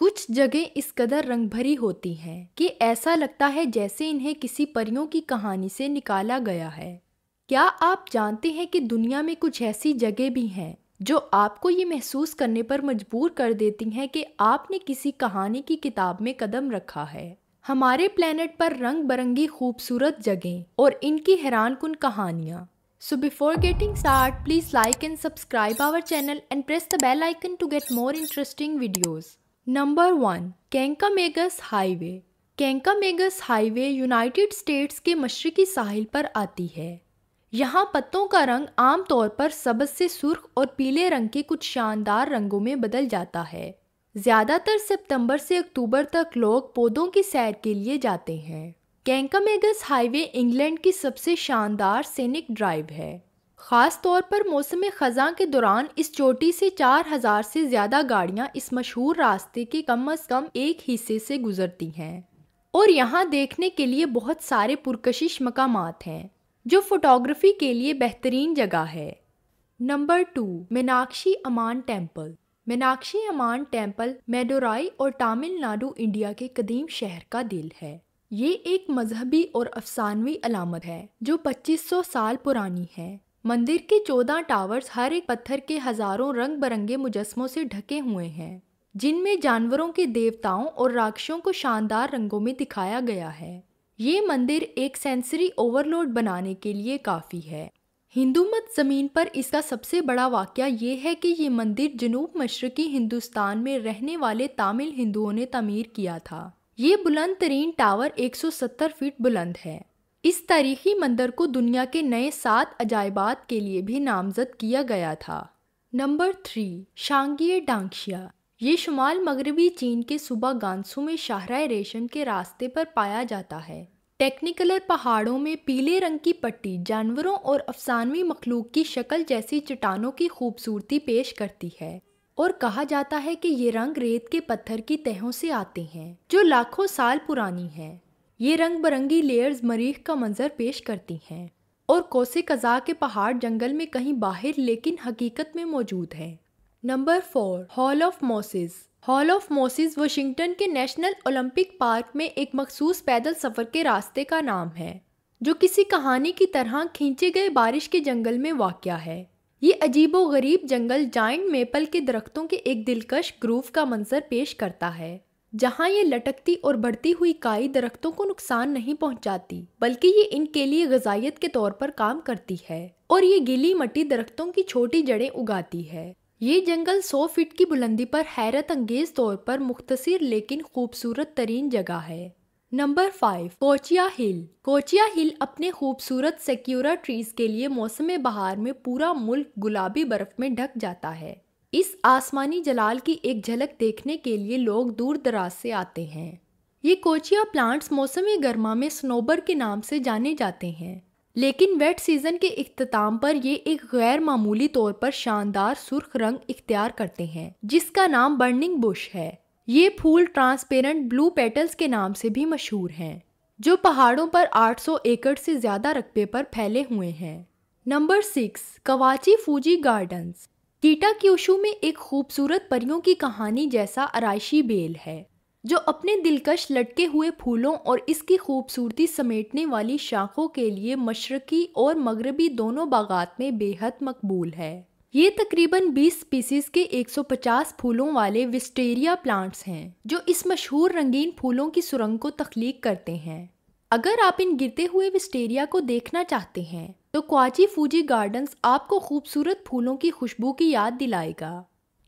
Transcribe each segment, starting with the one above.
कुछ जगह इस कदर रंग भरी होती हैं कि ऐसा लगता है जैसे इन्हें किसी परियों की कहानी से निकाला गया है क्या आप जानते हैं कि दुनिया में कुछ ऐसी जगह भी हैं जो आपको ये महसूस करने पर मजबूर कर देती हैं कि आपने किसी कहानी की किताब में कदम रखा है हमारे प्लेनेट पर रंग बिरंगी खूबसूरत जगह और इनकी हैरान कन कहानियाँ so before getting start please like and subscribe our channel and press the bell icon to get more interesting videos number one Kancamagus highway Kancamagus highway United States के मशरकी साहिल पर आती है यहाँ पत्तों का रंग आमतौर पर सबज से सुर्ख और पीले रंग के कुछ शानदार रंगों में बदल जाता है ज़्यादातर सितंबर से अक्टूबर तक लोग पौधों की सैर के लिए जाते हैं कैंकामेगस हाईवे इंग्लैंड की सबसे शानदार सैनिक ड्राइव है ख़ास तौर पर मौसम ख़ज़ां के दौरान इस चोटी से चार हज़ार से ज़्यादा गाड़ियां इस मशहूर रास्ते के कम अज़ कम एक हिस्से से गुज़रती हैं और यहाँ देखने के लिए बहुत सारे पुरकशिश मकाम हैं जो फ़ोटोग्राफ़ी के लिए बेहतरीन जगह है number two Meenakshi Amman temple Meenakshi Amman temple Madurai और तमिलनाडु इंडिया के कदीम शहर का दिल है ये एक मजहबी और अफसानवी अलामत है जो 2500 साल पुरानी है मंदिर के चौदह टावर्स हर एक पत्थर के हजारों रंग बिरंगे मुजस्मों से ढके हुए हैं जिनमें जानवरों के देवताओं और राक्षसों को शानदार रंगों में दिखाया गया है ये मंदिर एक सेंसरी ओवरलोड बनाने के लिए काफ़ी है हिंदू मत ज़मीन पर इसका सबसे बड़ा वाक्य ये है कि ये मंदिर जनूब मशरक़ी हिंदुस्तान में रहने वाले तमिल हिंदुओं ने तमीर किया था ये बुलंद तरीन टावर 170 फीट बुलंद है इस तारीखी मंदिर को दुनिया के नए सात अजायबात के लिए भी नामजद किया गया था नंबर थ्री शांगिय डांगशिया ये शुमाल मगरबी चीन के सूबा गांसू में शाहरा रेशम के रास्ते पर पाया जाता है टेक्निकलर पहाड़ों में पीले रंग की पट्टी जानवरों और अफसानवी मखलूक की शक्ल जैसी चट्टानों की खूबसूरती पेश करती है और कहा जाता है कि ये रंग रेत के पत्थर की तहों से आते हैं जो लाखों साल पुरानी हैं ये रंग बरंगी लेयर्स मरीख का मंजर पेश करती हैं और कोसे कज़ा के पहाड़ जंगल में कहीं बाहर लेकिन हकीकत में मौजूद है number four hall of Moses hall of Moses Washington के नेशनल ओलंपिक पार्क में एक मखसूस पैदल सफ़र के रास्ते का नाम है जो किसी कहानी की तरह खींचे गए बारिश के जंगल में वाक़ है ये अजीब व गरीब जंगल जाइंट मेपल के दरख्तों के एक दिलकश ग्रूव का मंजर पेश करता है जहाँ ये लटकती और बढ़ती हुई काई दरख्तों को नुकसान नहीं पहुँचाती बल्कि ये इनके लिए गजाइत के तौर पर काम करती है और ये गीली मट्टी दरख्तों की छोटी जड़ें उगाती है ये जंगल 100 फीट की बुलंदी पर हैरत अंगेज तौर पर मुख्तर लेकिन खूबसूरत तरीन जगह है नंबर फाइव कोचिया हिल कोचिया हिल अपने खूबसूरत सेक्यूरा ट्रीज के लिए मौसम बहार में पूरा मुल्क गुलाबी बर्फ में ढक जाता है इस आसमानी जलाल की एक झलक देखने के लिए लोग दूर दराज से आते हैं ये कोचिया प्लांट्स मौसम गर्मा में स्नोबर के नाम से जाने जाते हैं लेकिन वेट सीज़न के अख्ताम पर ये एक गैर मामूली तौर पर शानदार सुर्ख रंग इख्तियार करते हैं जिसका नाम बर्निंग बुश है ये फूल ट्रांसपेरेंट ब्लू पेटल्स के नाम से भी मशहूर हैं जो पहाड़ों पर 800 एकड़ से ज़्यादा रकबे पर फैले हुए हैं number six Kawachi Fuji gardens Kitakyushu में एक खूबसूरत परियों की कहानी जैसा अराइशी बेल है जो अपने दिलकश लटके हुए फूलों और इसकी खूबसूरती समेटने वाली शाखों के लिए मशरकी और मगरबी दोनों बागात में बेहद मकबूल है ये तकरीबन 20 स्पीसीज के 150 फूलों वाले विस्टेरिया प्लांट्स हैं जो इस मशहूर रंगीन फूलों की सुरंग को तख्लीक करते हैं अगर आप इन गिरते हुए विस्टेरिया को देखना चाहते हैं तो क्वाची फूजी गार्डन्स आपको खूबसूरत फूलों की खुशबू की याद दिलाएगा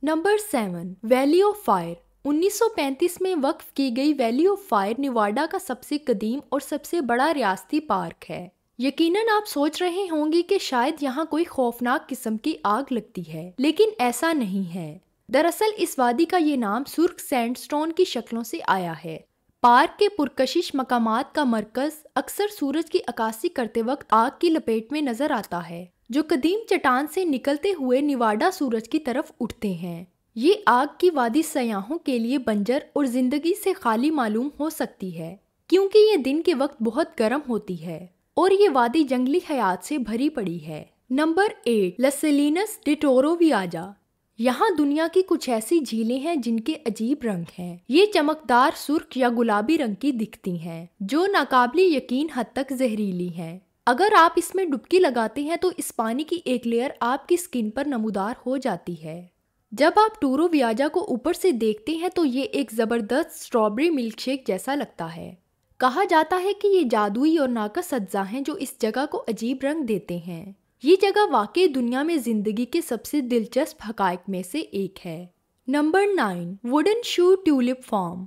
number seven valley of fire 1935 में वक्फ की गई वैली ऑफ फायर निवाडा का सबसे कदीम और सबसे बड़ा रियासती पार्क है यकीनन आप सोच रहे होंगे कि शायद यहाँ कोई खौफनाक किस्म की आग लगती है लेकिन ऐसा नहीं है दरअसल इस वादी का ये नाम सुर्ख सैंडस्टोन की शक्लों से आया है पार्क के पुरकशिश मकाम का मरकज अक्सर सूरज की अक्सी करते वक्त आग की लपेट में नजर आता है जो कदीम चट्टान से निकलते हुए निवाडा सूरज की तरफ उठते हैं ये आग की वादी सयाहों के लिए बंजर और जिंदगी से खाली मालूम हो सकती है क्योंकि ये दिन के वक्त बहुत गर्म होती है और ये वादी जंगली हयात से भरी पड़ी है नंबर एट लसेलिनस डिटोरोवियाजा यहाँ दुनिया की कुछ ऐसी झीलें हैं जिनके अजीब रंग हैं ये चमकदार सुर्ख या गुलाबी रंग की दिखती हैं जो नाकाबली यकीन हद तक जहरीली हैं अगर आप इसमें डुबकी लगाते हैं तो इस पानी की एक लेयर आपकी स्किन पर नमोदार हो जाती है जब आप टूरो व्याजा को ऊपर से देखते हैं तो ये एक ज़बरदस्त स्ट्रॉबेरी मिल्कशेक जैसा लगता है कहा जाता है कि ये जादुई और नाकस अज्जा हैं जो इस जगह को अजीब रंग देते हैं ये जगह वाकई दुनिया में ज़िंदगी के सबसे दिलचस्प हकायक में से एक है number nine wooden shoe tulip farm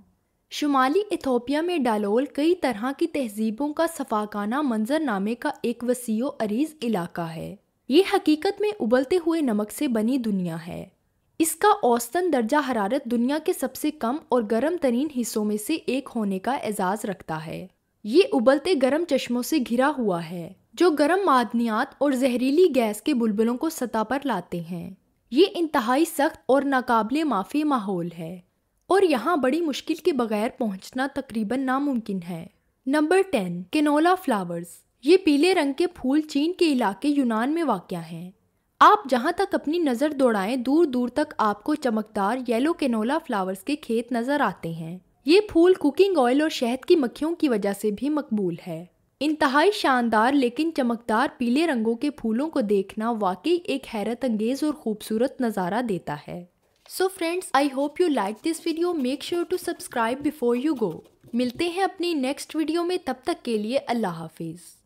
शुमाली इथोपिया में डालोल कई तरह की तहजीबों का सफाकाना मंजरनामे का एक वसीओ अरीज इलाका है ये हकीकत में उबलते हुए नमक से बनी दुनिया है इसका औसतन दर्जा हरारत दुनिया के सबसे कम और गर्म तरीन हिस्सों में से एक होने का एजाज़ रखता है ये उबलते गर्म चश्मों से घिरा हुआ है जो गर्म मादनियात और जहरीली गैस के बुलबुलों को सतह पर लाते हैं ये इंतहाई सख्त और नाकबले माफ़ी माहौल है और यहाँ बड़ी मुश्किल के बगैर पहुँचना तकरीबन नामुमकिन है नंबर टेन केनोला फ्लावर्स ये पीले रंग के फूल चीन के इलाके यूनान में वाक़ हैं आप जहाँ तक अपनी नज़र दौड़ाएं दूर दूर तक आपको चमकदार येलो केनोला फ्लावर्स के खेत नज़र आते हैं ये फूल कुकिंग ऑयल और शहद की मक्खियों की वजह से भी मकबूल है इंतहाई शानदार लेकिन चमकदार पीले रंगों के फूलों को देखना वाकई एक हैरत अंगेज़ और ख़ूबसूरत नज़ारा देता है so friends I hope you like this video make sure to subscribe before you go मिलते हैं अपनी नेक्स्ट वीडियो में तब तक के लिए अल्लाह हाफिज़